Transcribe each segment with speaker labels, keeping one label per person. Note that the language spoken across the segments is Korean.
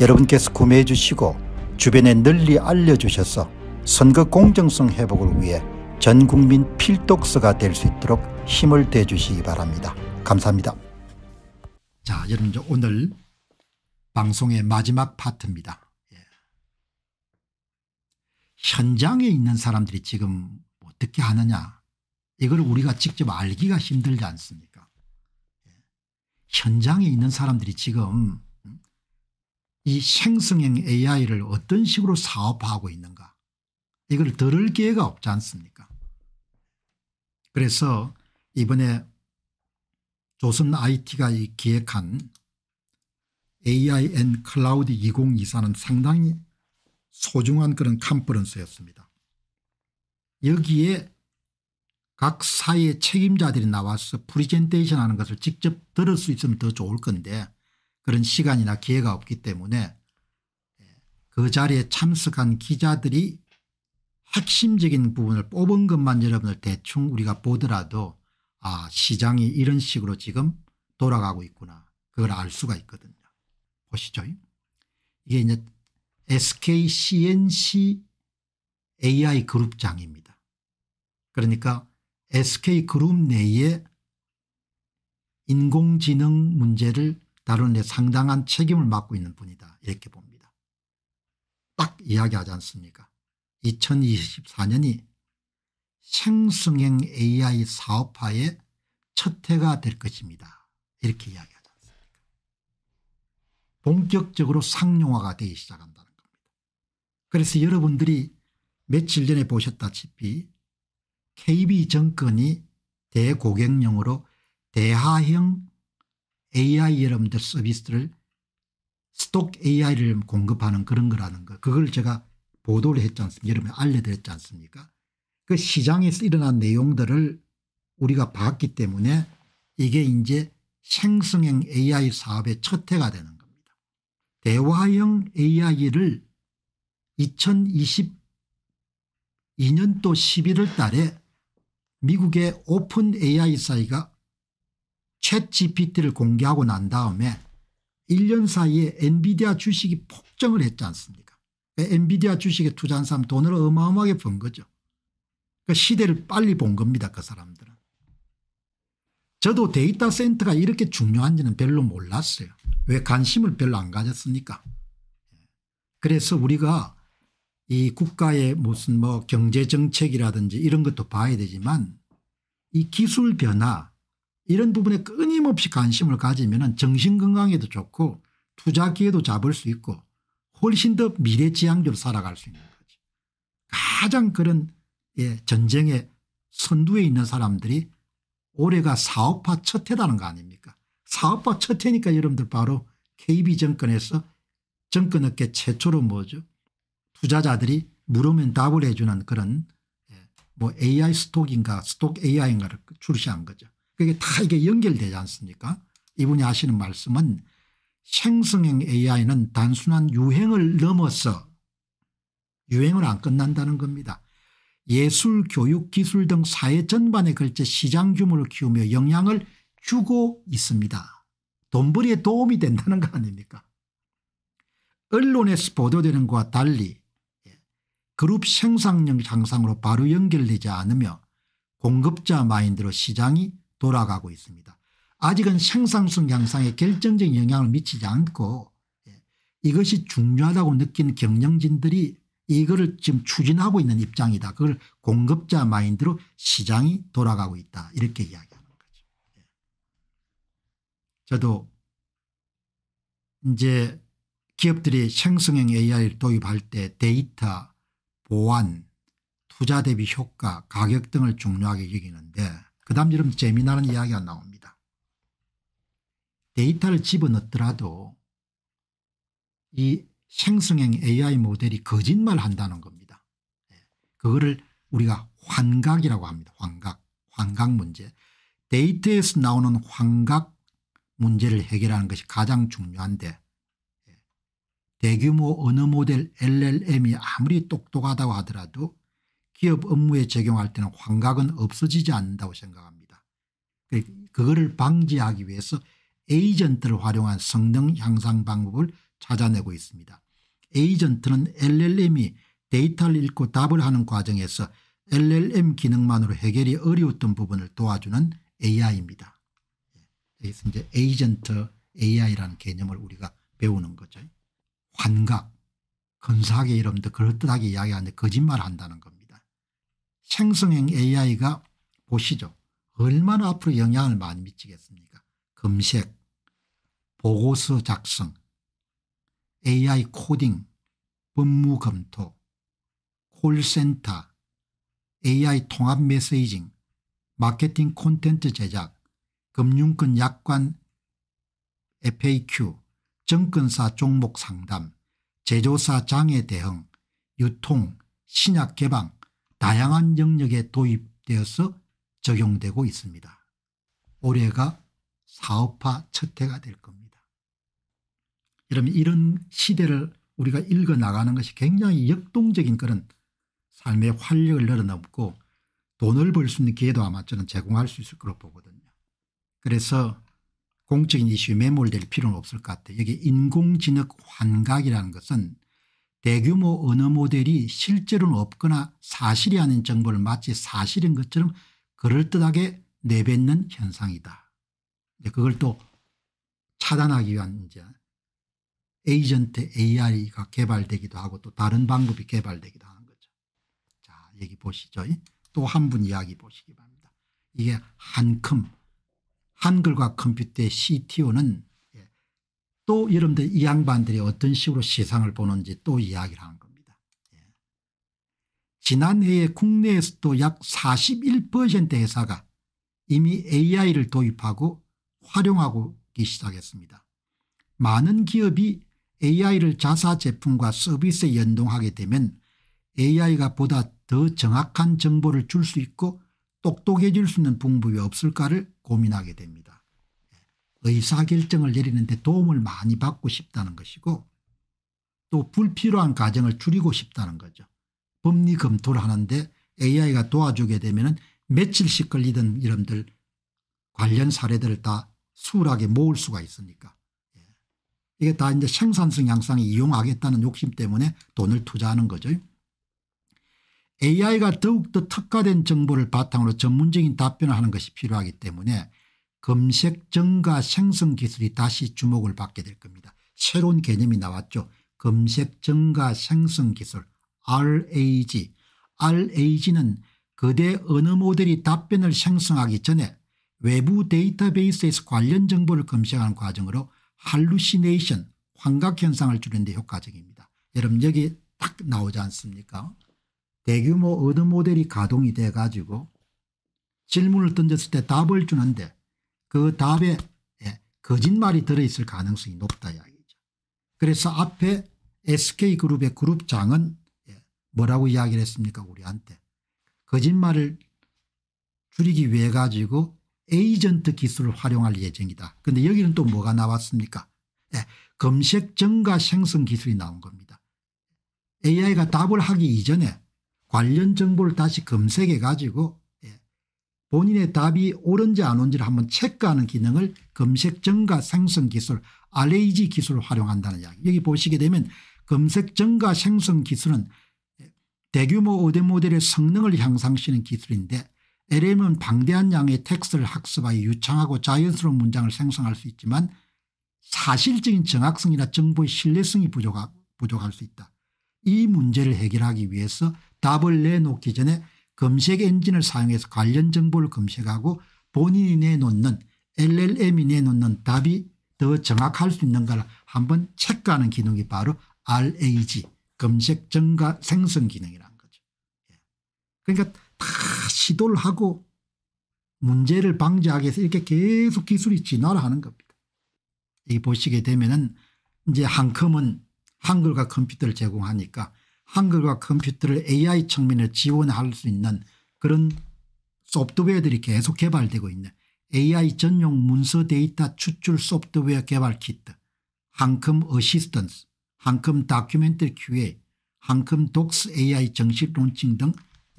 Speaker 1: 여러분께서 구매해 주시고 주변에 널리 알려주셔서 선거 공정성 회복을 위해 전국민 필독서가 될 수 있도록 힘을 대주시기 바랍니다. 감사합니다. 자 여러분 오늘 방송의 마지막 파트입니다. 예. 현장에 있는 사람들이 지금 뭐 어떻게 하느냐 이걸 우리가 직접 알기가 힘들지 않습니까 예. 현장에 있는 사람들이 지금 이 생성형 AI를 어떤 식으로 사업하고 있는가 이걸 들을 기회가 없지 않습니까 그래서 이번에 조선 IT가 기획한 AI a n d Cloud 2024는 상당히 소중한 그런 컨퍼런스였습니다. 여기에 각 사의 책임자들이 나와서 프리젠테이션 하는 것을 직접 들을 수 있으면 더 좋을 건데 그런 시간이나 기회가 없기 때문에 예, 그 자리에 참석한 기자들이 핵심적인 부분을 뽑은 것만 여러분들 대충 우리가 보더라도 아 시장이 이런 식으로 지금 돌아가고 있구나 그걸 알 수가 있거든요. 보시죠. 이게 이제 SKCNC AI 그룹장입니다. 그러니까 SK그룹 내에 인공지능 문제를 다루는 데 상당한 책임을 맡고 있는 분이다 이렇게 봅니다. 딱 이야기하지 않습니까 2024년이 생성형 AI 사업화의 첫 해가 될 것입니다. 이렇게 이야기하지 않습니까 본격적으로 상용화가 되기 시작한다는 겁니다. 그래서 여러분들이 며칠 전에 보셨다시피 KB 정권이 대고객용으로 대하형 AI 여러분들 서비스를 스톡 AI를 공급하는 그런 거라는 거. 그걸 제가 보도를 했지 않습니까? 여러분 알려드렸지 않습니까? 그 시장에서 일어난 내용들을 우리가 봤기 때문에 이게 이제 생성형 AI 사업의 첫 해가 되는 겁니다. 대화형 AI를 2022년도 11월 달에 미국의 오픈 AI사이가 챗 GPT를 공개하고 난 다음에 1년 사이에 엔비디아 주식이 폭증을 했지 않습니까 엔비디아 주식에 투자한 사람 돈을 어마어마하게 번 거죠. 그 시대를 빨리 본 겁니다. 그 사람들은. 저도 데이터 센터가 이렇게 중요한지는 별로 몰랐어요. 왜 관심을 별로 안 가졌습니까? 그래서 우리가 이 국가의 무슨 뭐 경제정책이라든지 이런 것도 봐야 되지만 이 기술 변화 이런 부분에 끊임없이 관심을 가지면 정신건강에도 좋고 투자 기회도 잡을 수 있고 훨씬 더 미래지향적으로 살아갈 수 있는 거지. 가장 그런 예, 전쟁의 선두에 있는 사람들이 올해가 사업화 첫해라는 거 아닙니까 사업화 첫해니까 여러분들 바로 KB 정권에서 정권업계 최초로 뭐죠 투자자들이 물으면 답을 해주는 그런 예, 뭐 AI 스톡인가 스톡 AI인가를 출시한 거죠. 그게 다 이게 연결되지 않습니까 이분이 하시는 말씀은 생성형 AI는 단순한 유행을 넘어서 유행은 안 끝난다는 겁니다. 예술, 교육, 기술 등 사회 전반에 걸쳐 시장 규모를 키우며 영향을 주고 있습니다. 돈벌이에 도움이 된다는 거 아닙니까 언론에서 보도되는 것과 달리 그룹 생산력 향상으로 바로 연결되지 않으며 공급자 마인드로 시장이 돌아가고 있습니다. 아직은 생산성 향상에 결정적인 영향을 미치지 않고 예, 이것이 중요하다고 느낀 경영진들이 이거를 지금 추진하고 있는 입장이다. 그걸 공급자 마인드로 시장이 돌아가고 있다. 이렇게 이야기하는 거죠. 예. 저도 이제 기업들이 생성형 AI를 도입할 때 데이터, 보안, 투자 대비 효과, 가격 등을 중요하게 여기는데 그 다음 여러분 재미나는 이야기가 나옵니다. 데이터를 집어넣더라도 이 생성형 AI 모델이 거짓말한다는 겁니다. 예. 그거를 우리가 환각이라고 합니다. 환각. 환각 문제. 데이터에서 나오는 환각 문제를 해결하는 것이 가장 중요한데 예. 대규모 언어 모델 LLM이 아무리 똑똑하다고 하더라도 기업 업무에 적용할 때는 환각은 없어지지 않는다고 생각합니다. 그, 그거를 방지하기 위해서 에이전트를 활용한 성능 향상 방법을 찾아내고 있습니다. 에이전트는 LLM이 데이터를 읽고 답을 하는 과정에서 LLM 기능만으로 해결이 어려웠던 부분을 도와주는 AI입니다. 예, 여기서 이제 에이전트 AI라는 개념을 우리가 배우는 거죠. 환각, 근사하게 이러면 그럴듯하게 이야기하는데 거짓말한다는 겁니다. 생성형 AI가 보시죠. 얼마나 앞으로 영향을 많이 미치겠습니까 검색, 보고서 작성, AI 코딩, 법무 검토, 콜센터, AI 통합 메시징, 마케팅 콘텐츠 제작, 금융권 약관 FAQ, 증권사 종목 상담, 제조사 장애 대응, 유통, 신약 개방, 다양한 영역에 도입되어서 적용되고 있습니다. 올해가 사업화 첫 해가 될 겁니다. 여러분 이런 시대를 우리가 읽어나가는 것이 굉장히 역동적인 그런 삶의 활력을 늘어놓고 돈을 벌 수 있는 기회도 아마 저는 제공할 수 있을 거로 보거든요. 그래서 공적인 이슈에 매몰될 필요는 없을 것 같아요. 여기 인공지능 환각이라는 것은 대규모 언어 모델이 실제로는 없거나 사실이 아닌 정보를 마치 사실인 것처럼 그럴듯하게 내뱉는 현상이다. 그걸 또 차단하기 위한 이제 에이전트 AI가 개발되기도 하고 또 다른 방법이 개발되기도 하는 거죠. 자, 여기 보시죠. 또 한 분 이야기 보시기 바랍니다. 이게 한컴, 한글과 컴퓨터의 CTO는 또 여러분들 이 양반들이 어떤 식으로 시상을 보는지 또 이야기를 하는 겁니다. 예. 지난해에 국내에서도 약41% 회사가 이미 AI를 도입하고 활용하기 시작했습니다. 많은 기업이 AI를 자사 제품과 서비스에 연동하게 되면 AI가 보다 더 정확한 정보를 줄 수 있고 똑똑해질 수 있는 분법이 없을까를 고민하게 됩니다. 의사결정을 내리는데 도움을 많이 받고 싶다는 것이고 또 불필요한 과정을 줄이고 싶다는 거죠. 법리 검토를 하는데 AI가 도와주게 되면 며칠씩 걸리던 이름들 관련 사례들을 다 수월하게 모을 수가 있으니까 예. 이게 다 이제 생산성 향상에 이용하겠다는 욕심 때문에 돈을 투자하는 거죠. AI가 더욱더 특화된 정보를 바탕으로 전문적인 답변을 하는 것이 필요하기 때문에 검색 증가 생성 기술이 다시 주목을 받게 될 겁니다. 새로운 개념이 나왔죠. 검색 증가 생성 기술 RAG. RAG는 거대 언어 모델이 답변을 생성하기 전에 외부 데이터베이스에서 관련 정보를 검색하는 과정으로 할루시네이션 환각현상을 줄이는 데 효과적입니다. 여러분 여기 딱 나오지 않습니까 대규모 언어 모델이 가동이 돼가지고 질문을 던졌을 때 답을 주는데 그 답에 예, 거짓말이 들어있을 가능성이 높다 이야기죠. 그래서 앞에 SK그룹의 그룹장은 예, 뭐라고 이야기를 했습니까 우리한테 거짓말을 줄이기 위해 가지고 에이전트 기술을 활용할 예정이다. 그런데 여기는 또 뭐가 나왔습니까 네, 검색 증가 생성 기술이 나온 겁니다. AI가 답을 하기 이전에 관련 정보를 다시 검색해 가지고 본인의 답이 옳은지 안 옳은지를 한번 체크하는 기능을 검색 증가 생성 기술 RAG 기술을 활용한다는 이야기 여기 보시게 되면 검색 증가 생성 기술은 대규모 오대 모델의 성능을 향상시키는 기술인데 LM은 방대한 양의 텍스트를 학습하여 유창하고 자연스러운 문장을 생성할 수 있지만 사실적인 정확성이나 정보의 신뢰성이 부족하, 부족할 수 있다. 이 문제를 해결하기 위해서 답을 내놓기 전에 검색 엔진을 사용해서 관련 정보를 검색하고 본인이 내놓는 llm이 내놓는 답이 더 정확할 수 있는가를 한번 체크하는 기능이 바로 RAG 검색 증가 생성 기능이라는 거죠. 예. 그러니까 다 시도를 하고 문제를 방지하기 위해서 이렇게 계속 기술이 진화를 하는 겁니다. 이 보시게 되면은 이제 한컴은 한글과 컴퓨터를 제공하니까 한글과 컴퓨터를 AI 측면에 지원할 수 있는 그런 소프트웨어들이 계속 개발되고 있는 AI 전용 문서 데이터 추출 소프트웨어 개발 키트, 한컴 어시스턴스, 한컴 다큐멘터 QA, 한컴 독스 AI 정식 론칭 등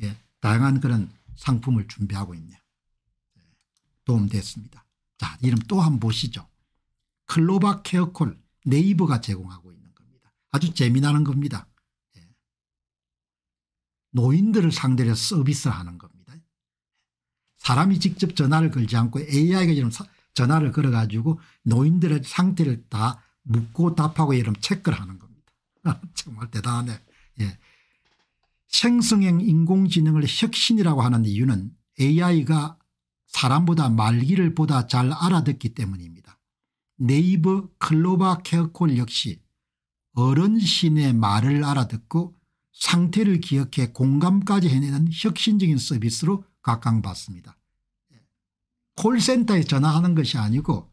Speaker 1: 예, 다양한 그런 상품을 준비하고 있네요. 예, 도움됐습니다. 자 이름 또 한번 보시죠. 클로바 케어콜 네이버가 제공하고 있는 겁니다. 아주 재미나는 겁니다. 노인들을 상대로 서비스를 하는 겁니다. 사람이 직접 전화를 걸지 않고 AI가 지금 전화를 걸어가지고 노인들의 상태를 다 묻고 답하고 이런 체크를 하는 겁니다. 정말 대단하네. 예. 생성형 인공지능을 혁신이라고 하는 이유는 AI가 사람보다 말기를 보다 잘 알아듣기 때문입니다. 네이버 클로바 케어콜 역시 어른 시의 말을 알아듣고 상태를 기억해 공감까지 해내는 혁신적인 서비스로 각광받습니다. 콜센터에 전화하는 것이 아니고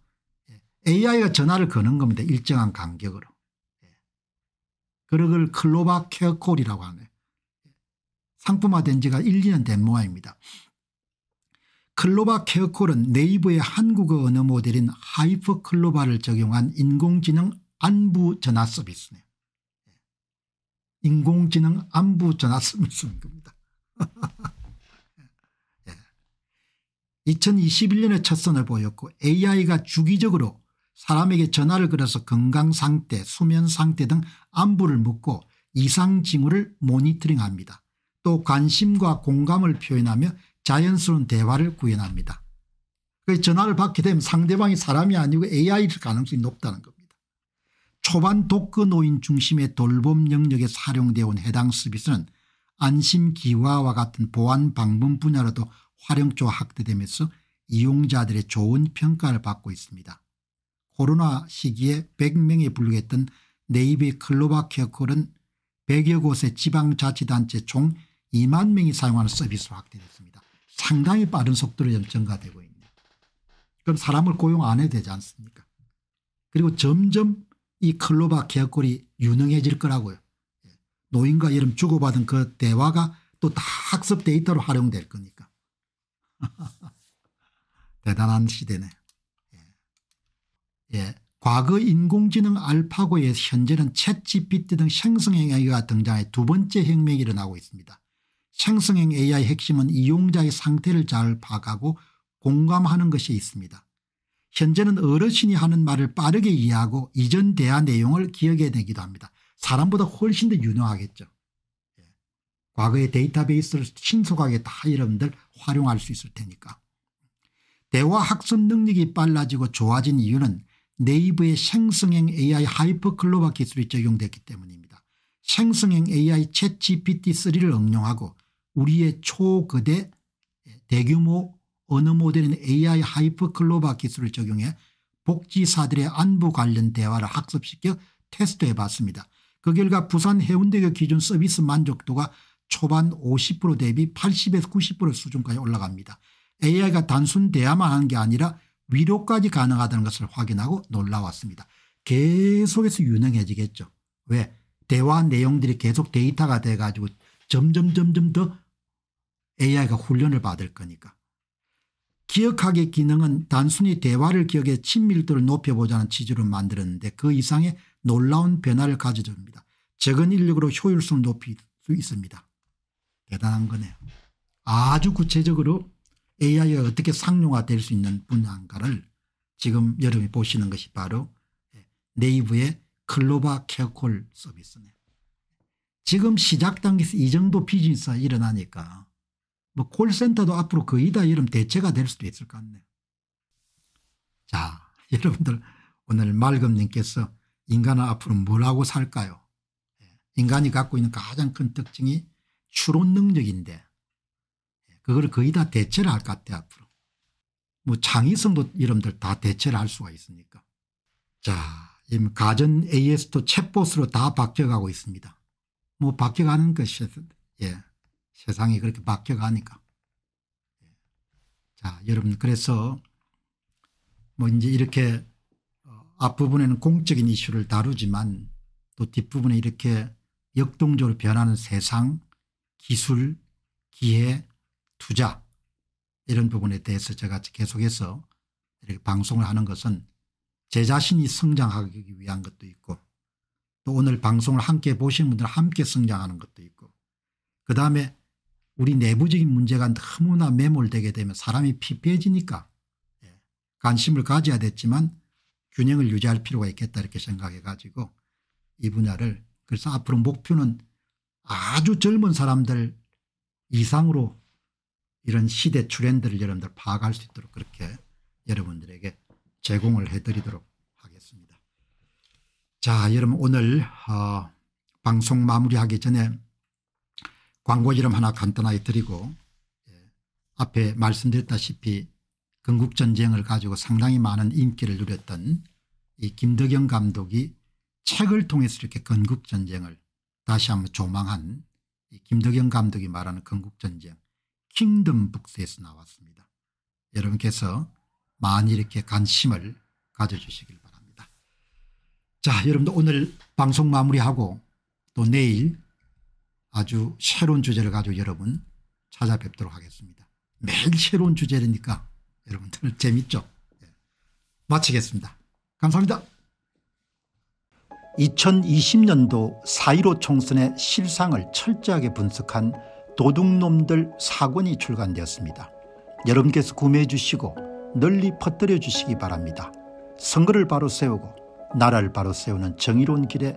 Speaker 1: AI가 전화를 거는 겁니다. 일정한 간격으로. 그걸 클로바 케어콜이라고 하네요. 상품화된 지가 1, 2년 된 모양입니다. 클로바 케어콜은 네이버의 한국어 언어 모델인 하이퍼 클로바를 적용한 인공지능 안부 전화 서비스네요. 인공지능 안부 전화섬을 쓴 겁니다. 2021년에 예. 예. 첫 선을 보였고 AI가 주기적으로 사람에게 전화를 걸어서 건강 상태 수면 상태 등 안부를 묻고 이상 징후를 모니터링합니다. 또 관심과 공감을 표현하며 자연스러운 대화를 구현합니다. 전화를 받게 되면 상대방이 사람이 아니고 AI일 가능성이 높다는 겁니다. 초반 독거 노인 중심의 돌봄 영역에 사용되어 온 해당 서비스는 안심기와와 같은 보안 방문 분야로도 활용조가 확대되면서 이용자들의 좋은 평가를 받고 있습니다. 코로나 시기에 100명에 불류했던네이비 클로바케어 콜은 100여 곳의 지방자치단체 총 2만 명이 사용하는 서비스로 확대됐습니다. 상당히 빠른 속도로 증가되고 있네요. 그럼 사람을 고용 안 해도 되지 않습니까 그리고 점점 이 클로바 개혁골이 유능해질 거라고요. 예. 노인과 여름 주고받은 그 대화가 또 다 학습 데이터로 활용될 거니까. 대단한 시대네. 예. 예. 과거 인공지능 알파고에 현재는 챗GPT 등 생성형 AI가 등장해 두 번째 혁명이 일어나고 있습니다. 생성형 AI 핵심은 이용자의 상태를 잘 파악하고 공감하는 것이 있습니다. 현재는 어르신이 하는 말을 빠르게 이해하고 이전 대화 내용을 기억해내기도 합니다. 사람보다 훨씬 더 유능하겠죠. 예. 과거의 데이터베이스를 신속하게 다 여러분들 활용할 수 있을 테니까. 대화 학습 능력이 빨라지고 좋아진 이유는 네이버의 생성형 AI 하이퍼클로바 기술이 적용됐기 때문입니다. 생성형 AI 챗 GPT-3를 응용하고 우리의 초거대 예, 대규모 어느 모델인 AI 하이퍼클로바 기술을 적용해 복지사들의 안부 관련 대화를 학습시켜 테스트해 봤습니다. 그 결과 부산 해운대교 기준 서비스 만족도가 초반 50% 대비 80에서 90% 수준까지 올라갑니다. AI가 단순 대화만 하는 게 아니라 위로까지 가능하다는 것을 확인하고 놀라웠습니다. 계속해서 유능해지겠죠. 왜? 대화 내용들이 계속 데이터가 돼가지고 점점 점점 더 AI가 훈련을 받을 거니까. 기억하기 기능은 단순히 대화를 기억해 친밀도를 높여보자는 취지로 만들었는데 그 이상의 놀라운 변화를 가져줍니다. 적은 인력으로 효율성을 높일 수 있습니다. 대단한 거네요. 아주 구체적으로 AI가 어떻게 상용화될 수 있는 분야인가를 지금 여러분이 보시는 것이 바로 예, 네이버의 클로바 케어콜 서비스네요. 지금 시작 단계에서 이 정도 비즈니스가 일어나니까 뭐 콜센터도 앞으로 거의 다 이런 대체가 될 수도 있을 것 같네요. 자 여러분들 오늘 말금님께서 인간은 앞으로 뭐라고 살까요 예, 인간이 갖고 있는 가장 큰 특징이 추론 능력인데 예, 그걸 거의 다 대체를 할 것 같아요 앞으로. 뭐 창의성도 여러분들 다 대체를 할 수가 있으니까. 자 가전 AS도 챗봇으로 다 바뀌어가고 있습니다. 뭐 바뀌어가는 것이 예. 세상이 그렇게 바뀌어가니까. 자, 여러분 그래서 뭐 이제 이렇게 어, 앞부분에는 공적인 이슈를 다루지만 또 뒷부분에 이렇게 역동적으로 변하는 세상, 기술, 기회, 투자 이런 부분에 대해서 제가 계속해서 이렇게 방송을 하는 것은 제 자신이 성장하기 위한 것도 있고 또 오늘 방송을 함께 보신 분들 함께 성장하는 것도 있고 그 다음에 우리 내부적인 문제가 너무나 매몰되게 되면 사람이 피폐해지니까 예, 관심을 가져야 됐지만 균형을 유지할 필요가 있겠다 이렇게 생각해 가지고 이 분야를 그래서 앞으로 목표는 아주 젊은 사람들 이상으로 이런 시대 트렌드를 여러분들 파악할 수 있도록 그렇게 여러분들에게 제공을 해드리도록 하겠습니다. 자 여러분 오늘 어, 방송 마무리하기 전에 광고 이름 하나 간단하게 드리고 예, 앞에 말씀드렸다시피 건국전쟁을 가지고 상당히 많은 인기를 누렸던 이 김덕영 감독이 책을 통해서 이렇게 건국전쟁을 다시 한번 조망한 이 김덕영 감독이 말하는 건국전쟁 킹덤 북스에서 나왔습니다. 여러분께서 많이 이렇게 관심을 가져주시길 바랍니다. 자 여러분도 오늘 방송 마무리하고 또 내일 아주 새로운 주제를 가지고 여러분 찾아뵙도록 하겠습니다. 매일 새로운 주제라니까 여러분들 재밌죠? 예. 마치겠습니다. 감사합니다. 2020년도 4.15 총선의 실상을 철저하게 분석한 도둑놈들 사권이 출간되었습니다. 여러분께서 구매해 주시고 널리 퍼뜨려 주시기 바랍니다. 선거를 바로 세우고 나라를 바로 세우는 정의로운 길에